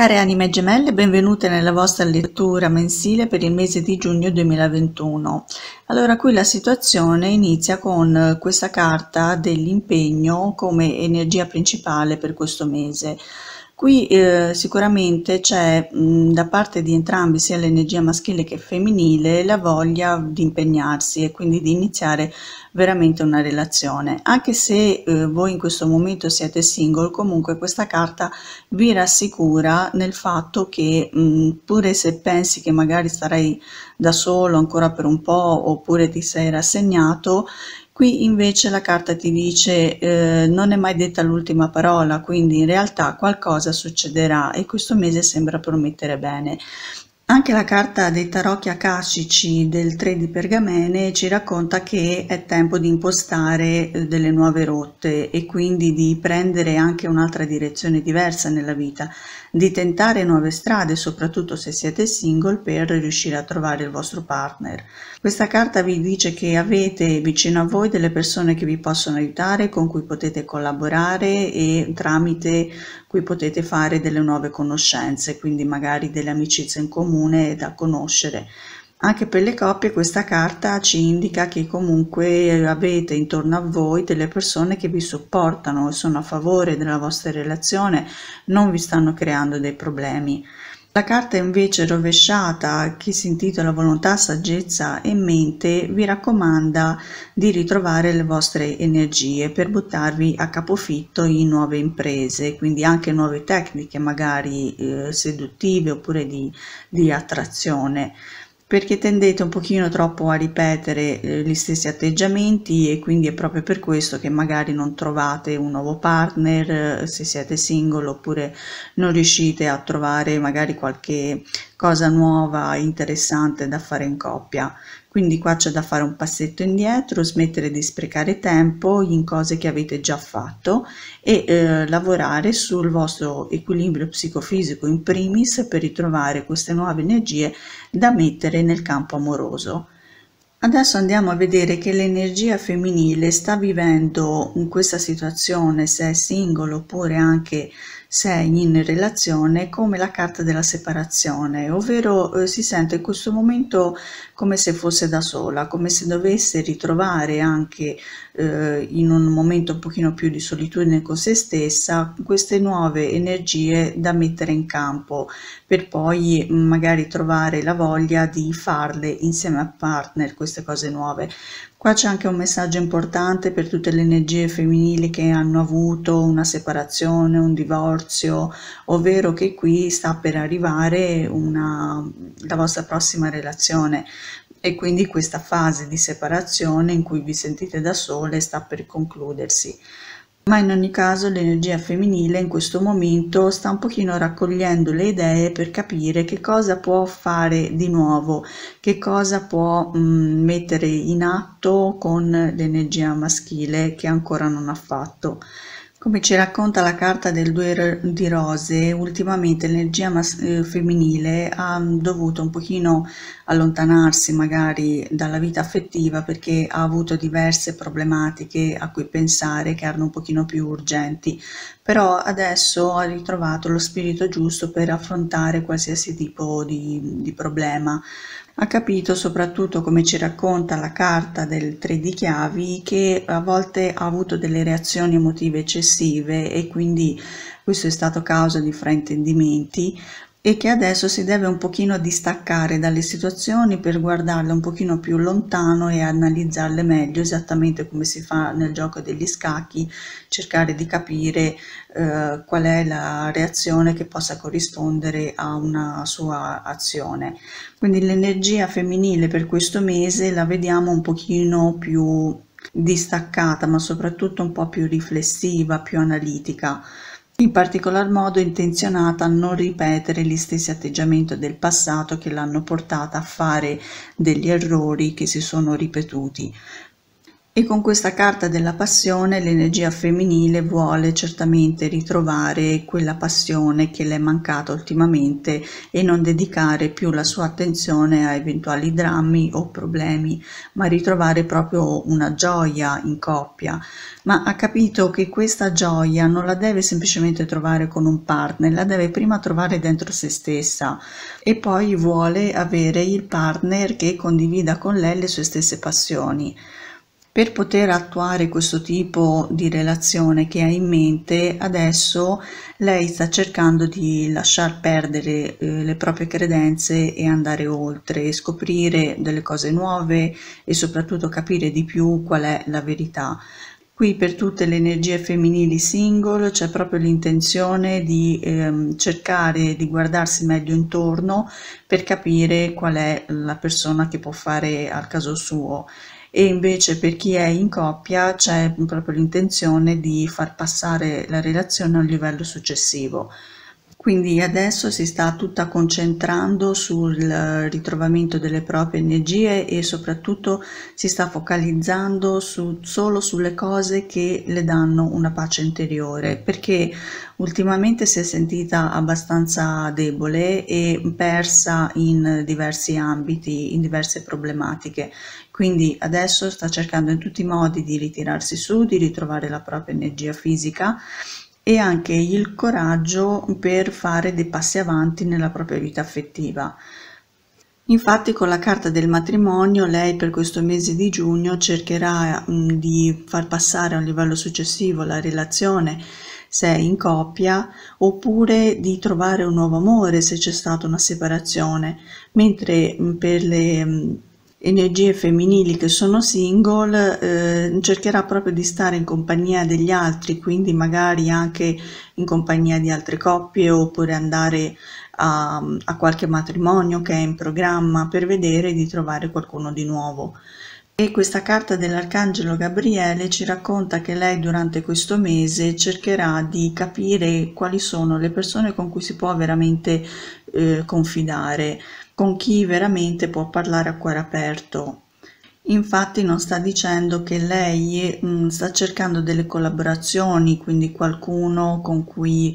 Care anime gemelle, benvenute nella vostra lettura mensile per il mese di giugno 2021. Allora, qui la situazione inizia con eh, questa carta dell'impegno come energia principale per questo mese. Qui eh, sicuramente c'è mh, mm, da parte di entrambi, sia l'energia maschile che femminile, la voglia di impegnarsi e quindi di iniziare veramente una relazione. Anche se eh, voi in questo momento siete single, comunque questa carta vi rassicura nel fatto che mh, mm, pure se pensi che magari starai da solo ancora per un po' oppure ti sei rassegnato, Qui invece la carta ti dice eh, non è mai detta l'ultima parola, quindi in realtà qualcosa succederà e questo mese sembra promettere bene. Anche la carta dei tarocchi akashici del 3 di Pergamene ci racconta che è tempo di impostare eh, delle nuove rotte e quindi di prendere anche un'altra direzione diversa nella vita, di tentare nuove strade, soprattutto se siete single, per riuscire a trovare il vostro partner. Questa carta vi dice che avete vicino a voi delle persone che vi possono aiutare, con cui potete collaborare e tramite cui potete fare delle nuove conoscenze, quindi magari delle amicizie in comune comune da conoscere. Anche per le coppie questa carta ci indica che comunque avete intorno a voi delle persone che vi supportano e sono a favore della vostra relazione, non vi stanno creando dei problemi. La carta invece rovesciata che si intitola Volontà, Saggezza e Mente vi raccomanda di ritrovare le vostre energie per buttarvi a capofitto in nuove imprese, quindi anche nuove tecniche magari eh, seduttive oppure di, di attrazione perché tendete un pochino troppo a ripetere eh, gli stessi atteggiamenti e quindi è proprio per questo che magari non trovate un nuovo partner eh, se siete single oppure non riuscite a trovare magari qualche cosa nuova interessante da fare in coppia quindi qua c'è da fare un passetto indietro, smettere di sprecare tempo in cose che avete già fatto e eh, lavorare sul vostro equilibrio psicofisico in primis per ritrovare queste nuove energie da mettere nel campo amoroso. Adesso andiamo a vedere che l'energia femminile sta vivendo in questa situazione, se è singolo oppure anche sei in relazione come la carta della separazione, ovvero eh, si sente in questo momento come se fosse da sola, come se dovesse ritrovare anche eh, in un momento un pochino più di solitudine con se stessa queste nuove energie da mettere in campo per poi magari trovare la voglia di farle insieme al partner queste cose nuove. Qua c'è anche un messaggio importante per tutte le energie femminili che hanno avuto una separazione, un divorzio, ovvero che qui sta per arrivare una, la vostra prossima relazione e quindi questa fase di separazione in cui vi sentite da sole sta per concludersi ma in ogni caso l'energia femminile in questo momento sta un pochino raccogliendo le idee per capire che cosa può fare di nuovo, che cosa può mh, mm, mettere in atto con l'energia maschile che ancora non ha fatto. Come ci racconta la carta del Due di Rose, ultimamente l'energia eh, femminile ha mm, dovuto un pochino allontanarsi magari dalla vita affettiva perché ha avuto diverse problematiche a cui pensare che erano un pochino più urgenti, però adesso ha ritrovato lo spirito giusto per affrontare qualsiasi tipo di, di problema ha capito soprattutto come ci racconta la carta del 3 di chiavi che a volte ha avuto delle reazioni emotive eccessive e quindi questo è stato causa di fraintendimenti e che adesso si deve un pochino distaccare dalle situazioni per guardarle un pochino più lontano e analizzarle meglio, esattamente come si fa nel gioco degli scacchi, cercare di capire eh, qual è la reazione che possa corrispondere a una sua azione. Quindi l'energia femminile per questo mese la vediamo un pochino più distaccata, ma soprattutto un po' più riflessiva, più analitica in particolar modo intenzionata a non ripetere gli stessi atteggiamenti del passato che l'hanno portata a fare degli errori che si sono ripetuti, e con questa carta della passione l'energia femminile vuole certamente ritrovare quella passione che le è mancata ultimamente e non dedicare più la sua attenzione a eventuali drammi o problemi, ma ritrovare proprio una gioia in coppia. Ma ha capito che questa gioia non la deve semplicemente trovare con un partner, la deve prima trovare dentro se stessa e poi vuole avere il partner che condivida con lei le sue stesse passioni. Per poter attuare questo tipo di relazione che ha in mente, adesso lei sta cercando di lasciar perdere eh, le proprie credenze e andare oltre, scoprire delle cose nuove e soprattutto capire di più qual è la verità. Qui per tutte le energie femminili single c'è proprio l'intenzione di ehm, cercare di guardarsi meglio intorno per capire qual è la persona che può fare al caso suo e invece per chi è in coppia c'è proprio l'intenzione di far passare la relazione a un livello successivo. Quindi adesso si sta tutta concentrando sul eh, ritrovamento delle proprie energie e soprattutto si sta focalizzando su, solo sulle cose che le danno una pace interiore perché ultimamente si è sentita abbastanza debole e persa in diversi ambiti, in diverse problematiche. Quindi adesso sta cercando in tutti i modi di ritirarsi su, di ritrovare la propria energia fisica e anche il coraggio per fare dei passi avanti nella propria vita affettiva. Infatti con la carta del matrimonio lei per questo mese di giugno cercherà mm, di far passare a un livello successivo la relazione se è in coppia oppure di trovare un nuovo amore se c'è stata una separazione, mentre mm, per le mm, energie femminili che sono single eh, cercherà proprio di stare in compagnia degli altri quindi magari anche in compagnia di altre coppie oppure andare a, a qualche matrimonio che è in programma per vedere di trovare qualcuno di nuovo e questa carta dell'arcangelo Gabriele ci racconta che lei durante questo mese cercherà di capire quali sono le persone con cui si può veramente eh, confidare con chi veramente può parlare a cuore aperto. Infatti non sta dicendo che lei mh, mm, sta cercando delle collaborazioni, quindi qualcuno con cui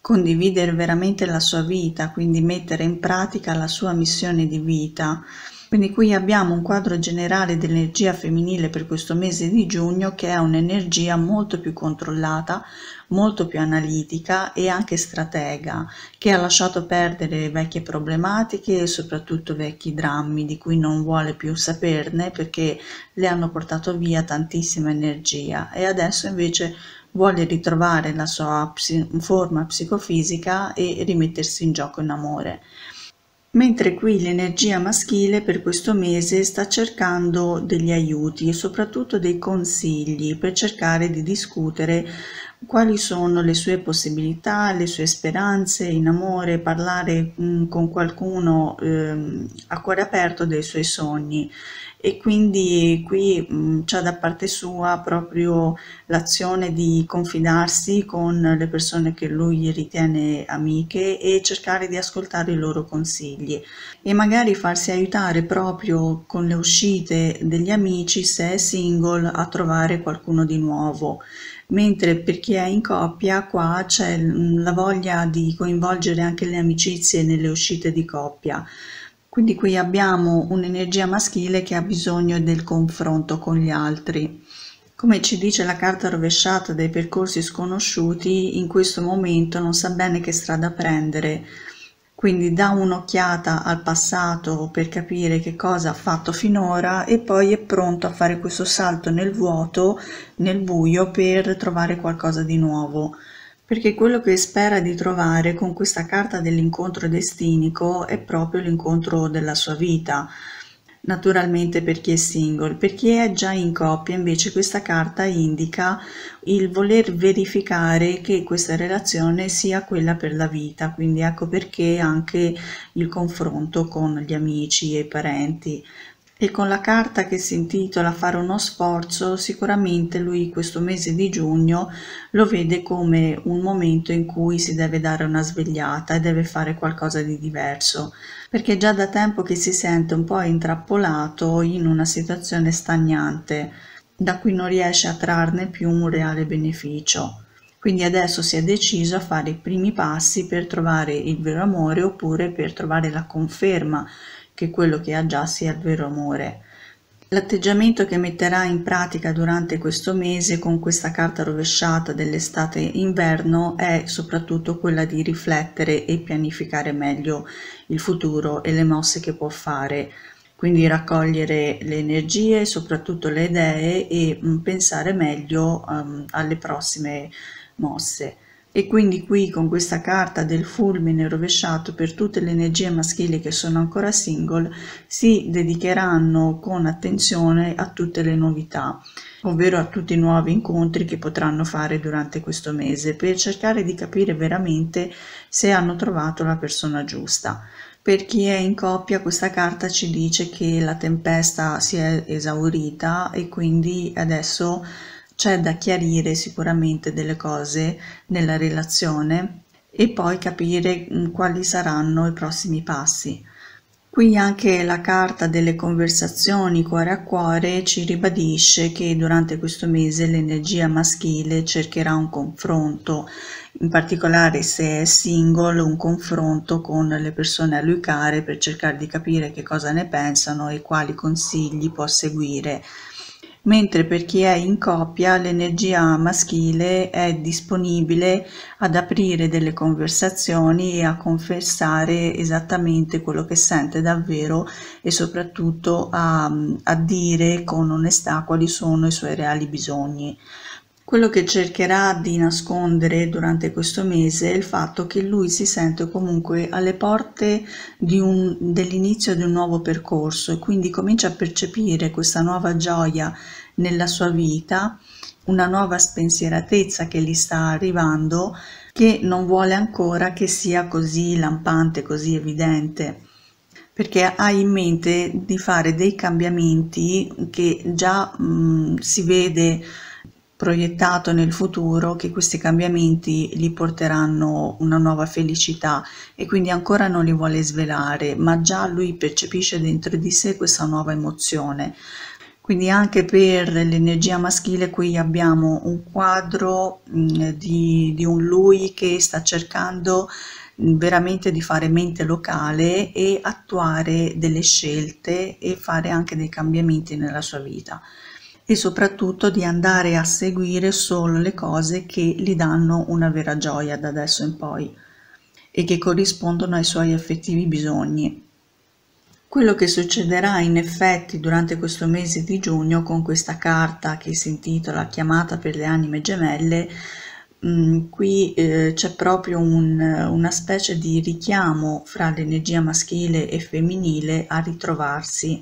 condividere veramente la sua vita, quindi mettere in pratica la sua missione di vita quindi qui abbiamo un quadro generale dell'energia femminile per questo mese di giugno che è un'energia molto più controllata, molto più analitica e anche stratega, che ha lasciato perdere vecchie problematiche e soprattutto vecchi drammi di cui non vuole più saperne perché le hanno portato via tantissima energia e adesso invece vuole ritrovare la sua forma psicofisica e rimettersi in gioco in amore mentre qui l'energia maschile per questo mese sta cercando degli aiuti e soprattutto dei consigli per cercare di discutere quali sono le sue possibilità, le sue speranze in amore, parlare mh, mm, con qualcuno eh, a cuore aperto dei suoi sogni e quindi qui mm, c'è da parte sua proprio l'azione di confidarsi con le persone che lui ritiene amiche e cercare di ascoltare i loro consigli e magari farsi aiutare proprio con le uscite degli amici se è single a trovare qualcuno di nuovo mentre per chi è in coppia qua c'è la voglia di coinvolgere anche le amicizie nelle uscite di coppia quindi qui abbiamo un'energia maschile che ha bisogno del confronto con gli altri. Come ci dice la carta rovesciata dei percorsi sconosciuti, in questo momento non sa bene che strada prendere, quindi dà un'occhiata al passato per capire che cosa ha fatto finora e poi è pronto a fare questo salto nel vuoto, nel buio, per trovare qualcosa di nuovo perché quello che spera di trovare con questa carta dell'incontro destinico è proprio l'incontro della sua vita, naturalmente per chi è single, per chi è già in coppia invece questa carta indica il voler verificare che questa relazione sia quella per la vita, quindi ecco perché anche il confronto con gli amici e i parenti, e con la carta che si intitola Fare uno sforzo, sicuramente lui questo mese di giugno lo vede come un momento in cui si deve dare una svegliata e deve fare qualcosa di diverso, perché già da tempo che si sente un po' intrappolato in una situazione stagnante, da cui non riesce a trarne più un reale beneficio. Quindi adesso si è deciso a fare i primi passi per trovare il vero amore oppure per trovare la conferma che quello che ha già sia il vero amore. L'atteggiamento che metterà in pratica durante questo mese con questa carta rovesciata dell'estate-inverno è soprattutto quella di riflettere e pianificare meglio il futuro e le mosse che può fare, quindi raccogliere le energie, soprattutto le idee e mm, pensare meglio um, alle prossime mosse. E quindi qui con questa carta del fulmine rovesciato per tutte le energie maschili che sono ancora single si dedicheranno con attenzione a tutte le novità, ovvero a tutti i nuovi incontri che potranno fare durante questo mese per cercare di capire veramente se hanno trovato la persona giusta. Per chi è in coppia questa carta ci dice che la tempesta si è esaurita e quindi adesso c'è da chiarire sicuramente delle cose nella relazione e poi capire mm, quali saranno i prossimi passi. Qui anche la carta delle conversazioni cuore a cuore ci ribadisce che durante questo mese l'energia maschile cercherà un confronto, in particolare se è single un confronto con le persone a lui care per cercare di capire che cosa ne pensano e quali consigli può seguire mentre per chi è in coppia l'energia maschile è disponibile ad aprire delle conversazioni e a confessare esattamente quello che sente davvero e soprattutto a, a dire con onestà quali sono i suoi reali bisogni. Quello che cercherà di nascondere durante questo mese è il fatto che lui si sente comunque alle porte dell'inizio di un nuovo percorso e quindi comincia a percepire questa nuova gioia nella sua vita, una nuova spensieratezza che gli sta arrivando che non vuole ancora che sia così lampante, così evidente perché ha in mente di fare dei cambiamenti che già mh, si vede proiettato nel futuro che questi cambiamenti gli porteranno una nuova felicità e quindi ancora non li vuole svelare, ma già lui percepisce dentro di sé questa nuova emozione. Quindi anche per l'energia maschile qui abbiamo un quadro mh, mm, di, di un lui che sta cercando mm, veramente di fare mente locale e attuare delle scelte e fare anche dei cambiamenti nella sua vita e soprattutto di andare a seguire solo le cose che gli danno una vera gioia da adesso in poi e che corrispondono ai suoi effettivi bisogni. Quello che succederà in effetti durante questo mese di giugno con questa carta che si intitola Chiamata per le anime gemelle, mh, mm, qui eh, c'è proprio un, una specie di richiamo fra l'energia maschile e femminile a ritrovarsi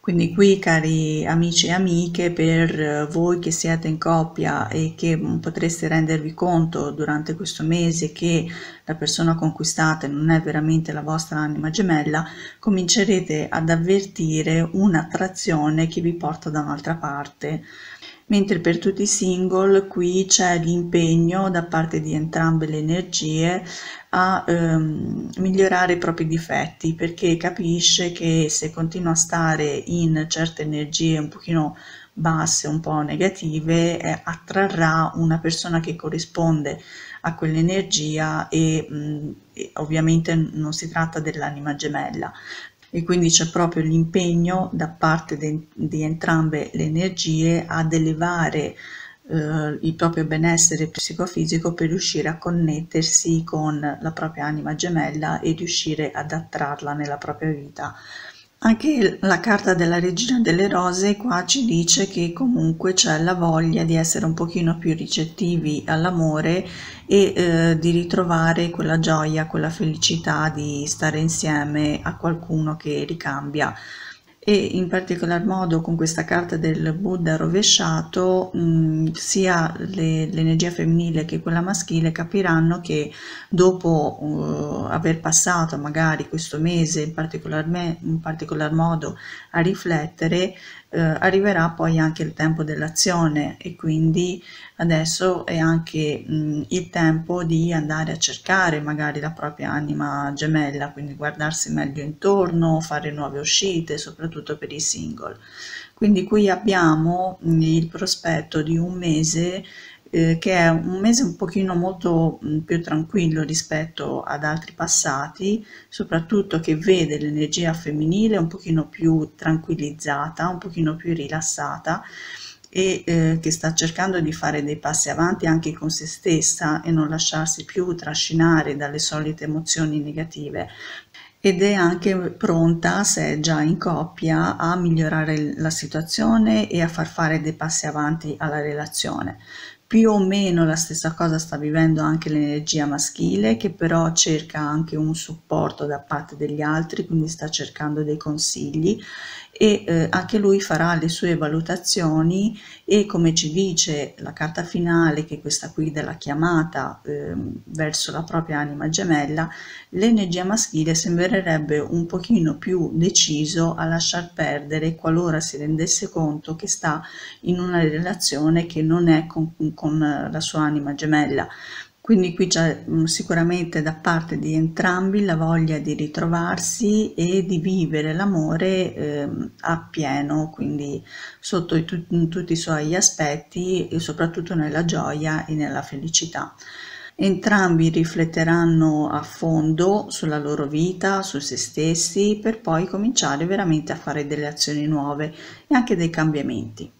quindi qui cari amici e amiche, per eh, voi che siete in coppia e che mm, potreste rendervi conto durante questo mese che la persona con cui state non è veramente la vostra anima gemella, comincerete ad avvertire un'attrazione che vi porta da un'altra parte mentre per tutti i single qui c'è l'impegno da parte di entrambe le energie a ehm, migliorare i propri difetti perché capisce che se continua a stare in certe energie un pochino basse, un po' negative, eh, attrarrà una persona che corrisponde a quell'energia e, mh, mm, e ovviamente non si tratta dell'anima gemella, e quindi c'è proprio l'impegno da parte de, di entrambe le energie ad elevare eh, il proprio benessere psicofisico per riuscire a connettersi con la propria anima gemella e riuscire ad attrarla nella propria vita. Anche la carta della regina delle rose qua ci dice che comunque c'è la voglia di essere un pochino più ricettivi all'amore e eh, di ritrovare quella gioia, quella felicità di stare insieme a qualcuno che ricambia e in particolar modo con questa carta del Buddha rovesciato mh, mm, sia l'energia femminile che quella maschile capiranno che dopo uh, aver passato magari questo mese in particolar, in particolar modo a riflettere eh, arriverà poi anche il tempo dell'azione e quindi adesso è anche mh, mm, il tempo di andare a cercare magari la propria anima gemella quindi guardarsi meglio intorno fare nuove uscite soprattutto soprattutto per i single. Quindi qui abbiamo mm, il prospetto di un mese eh, che è un mese un pochino molto mm, più tranquillo rispetto ad altri passati, soprattutto che vede l'energia femminile un pochino più tranquillizzata, un pochino più rilassata e eh, che sta cercando di fare dei passi avanti anche con se stessa e non lasciarsi più trascinare dalle solite emozioni negative ed è anche pronta, se è già in coppia, a migliorare la situazione e a far fare dei passi avanti alla relazione. Più o meno la stessa cosa sta vivendo anche l'energia maschile che però cerca anche un supporto da parte degli altri, quindi sta cercando dei consigli e eh, anche lui farà le sue valutazioni e come ci dice la carta finale che è questa qui della chiamata eh, verso la propria anima gemella l'energia maschile sembrerebbe un pochino più deciso a lasciar perdere qualora si rendesse conto che sta in una relazione che non è con, con la sua anima gemella quindi qui c'è mm, sicuramente da parte di entrambi la voglia di ritrovarsi e di vivere l'amore eh, a pieno, quindi sotto i, tu, tutti i suoi aspetti e soprattutto nella gioia e nella felicità. Entrambi rifletteranno a fondo sulla loro vita, su se stessi, per poi cominciare veramente a fare delle azioni nuove e anche dei cambiamenti.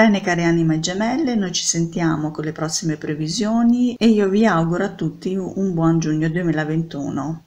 Bene care anime gemelle, noi ci sentiamo con le prossime previsioni e io vi auguro a tutti un buon giugno 2021.